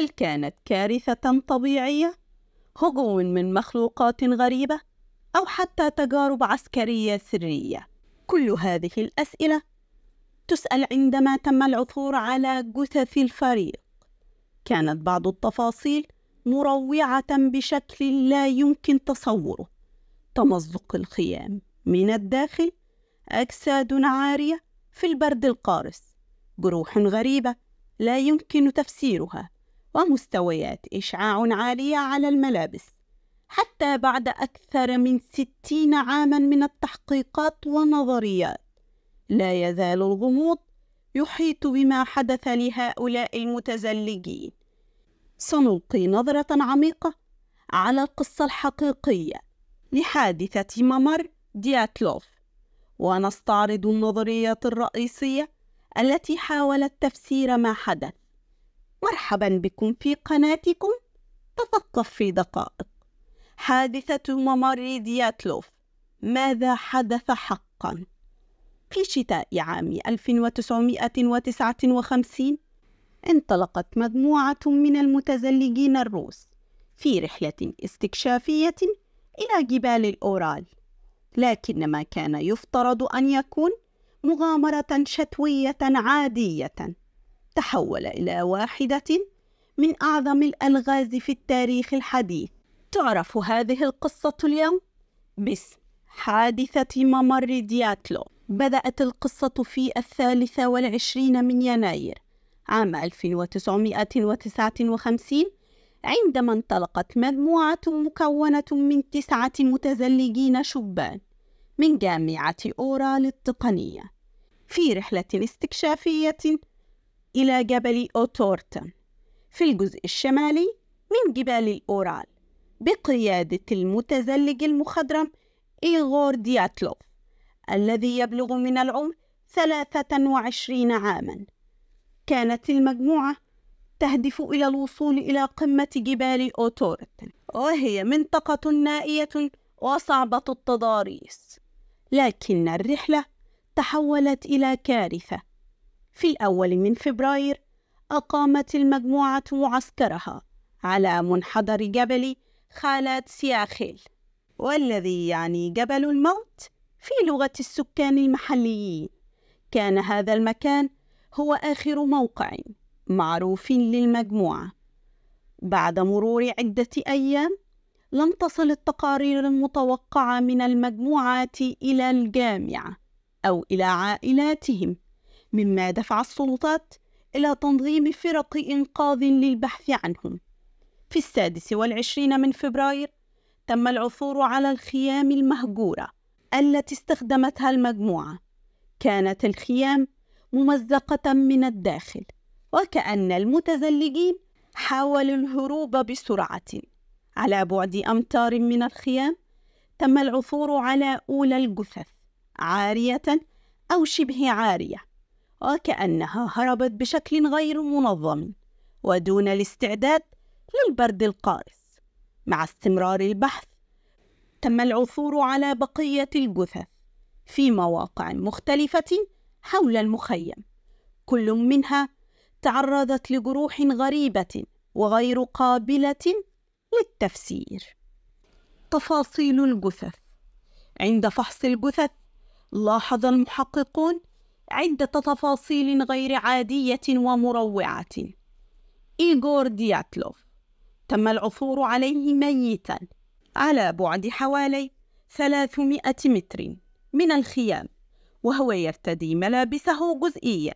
هل كانت كارثة طبيعية؟ هجوم من مخلوقات غريبة؟ أو حتى تجارب عسكرية سرية؟ كل هذه الأسئلة تسأل عندما تم العثور على جثث الفريق كانت بعض التفاصيل مروعة بشكل لا يمكن تصوره تمزق الخيام من الداخل أجساد عارية في البرد القارس جروح غريبة لا يمكن تفسيرها ومستويات إشعاع عالية على الملابس حتى بعد أكثر من ستين عاما من التحقيقات والنظريات لا يزال الغموض يحيط بما حدث لهؤلاء المتزلجين سنلقي نظرة عميقة على القصة الحقيقية لحادثة ممر دياتلوف ونستعرض النظريات الرئيسية التي حاولت تفسير ما حدث مرحبا بكم في قناتكم تثقف في دقائق حادثة ممر دياتلوف ماذا حدث حقا؟ في شتاء عام 1959 انطلقت مجموعة من المتزلجين الروس في رحلة استكشافية إلى جبال الأورال لكن ما كان يفترض أن يكون مغامرة شتوية عادية تحول إلى واحدة من أعظم الألغاز في التاريخ الحديث تعرف هذه القصة اليوم باسم حادثة ممر دياتلو بدأت القصة في الثالثة والعشرين من يناير عام 1959 عندما انطلقت مجموعة مكونة من تسعة متزلجين شبان من جامعة أورال التقنية في رحلة استكشافية إلى جبل أوتورتن في الجزء الشمالي من جبال الأورال بقيادة المتزلج المخضرم إيغور دياتلوف الذي يبلغ من العمر 23 عاما كانت المجموعة تهدف إلى الوصول إلى قمة جبال أوتورتن وهي منطقة نائية وصعبة التضاريس لكن الرحلة تحولت إلى كارثة في الأول من فبراير أقامت المجموعة معسكرها على منحدر جبل خالات سياخيل والذي يعني جبل الموت في لغة السكان المحليين كان هذا المكان هو آخر موقع معروف للمجموعة بعد مرور عدة أيام لم تصل التقارير المتوقعة من المجموعات إلى الجامعة أو إلى عائلاتهم مما دفع السلطات إلى تنظيم فرق إنقاذ للبحث عنهم في السادس والعشرين من فبراير تم العثور على الخيام المهجورة التي استخدمتها المجموعة كانت الخيام ممزقة من الداخل وكأن المتزلجين حاولوا الهروب بسرعة على بعد أمتار من الخيام تم العثور على أولى الجثث عارية أو شبه عارية وكأنها هربت بشكل غير منظم ودون الاستعداد للبرد القارس مع استمرار البحث تم العثور على بقية الجثث في مواقع مختلفة حول المخيم كل منها تعرضت لجروح غريبة وغير قابلة للتفسير تفاصيل الجثث عند فحص الجثث لاحظ المحققون عدة تفاصيل غير عادية ومروعة إيغور دياتلوف تم العثور عليه ميتا على بعد حوالي 300 متر من الخيام وهو يرتدي ملابسه جزئيا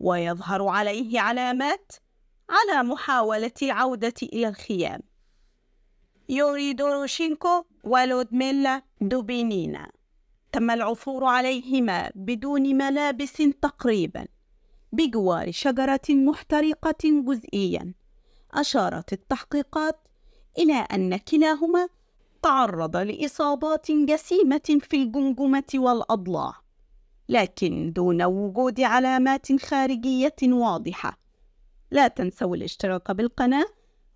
ويظهر عليه علامات على محاولة العودة إلى الخيام يوري دوروشينكو ولودميلا دوبينينا تم العثور عليهما بدون ملابس تقريبا بجوار شجرة محترقة جزئيا أشارت التحقيقات إلى أن كلاهما تعرض لإصابات جسيمة في الجمجمة والأضلاع لكن دون وجود علامات خارجية واضحة لا تنسوا الاشتراك بالقناة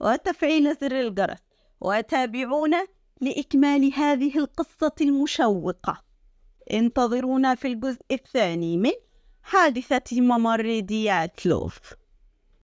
وتفعيل زر الجرس وتابعونا لإكمال هذه القصة المشوقة انتظرونا في الجزء الثاني من حادثة ممر دياتلوف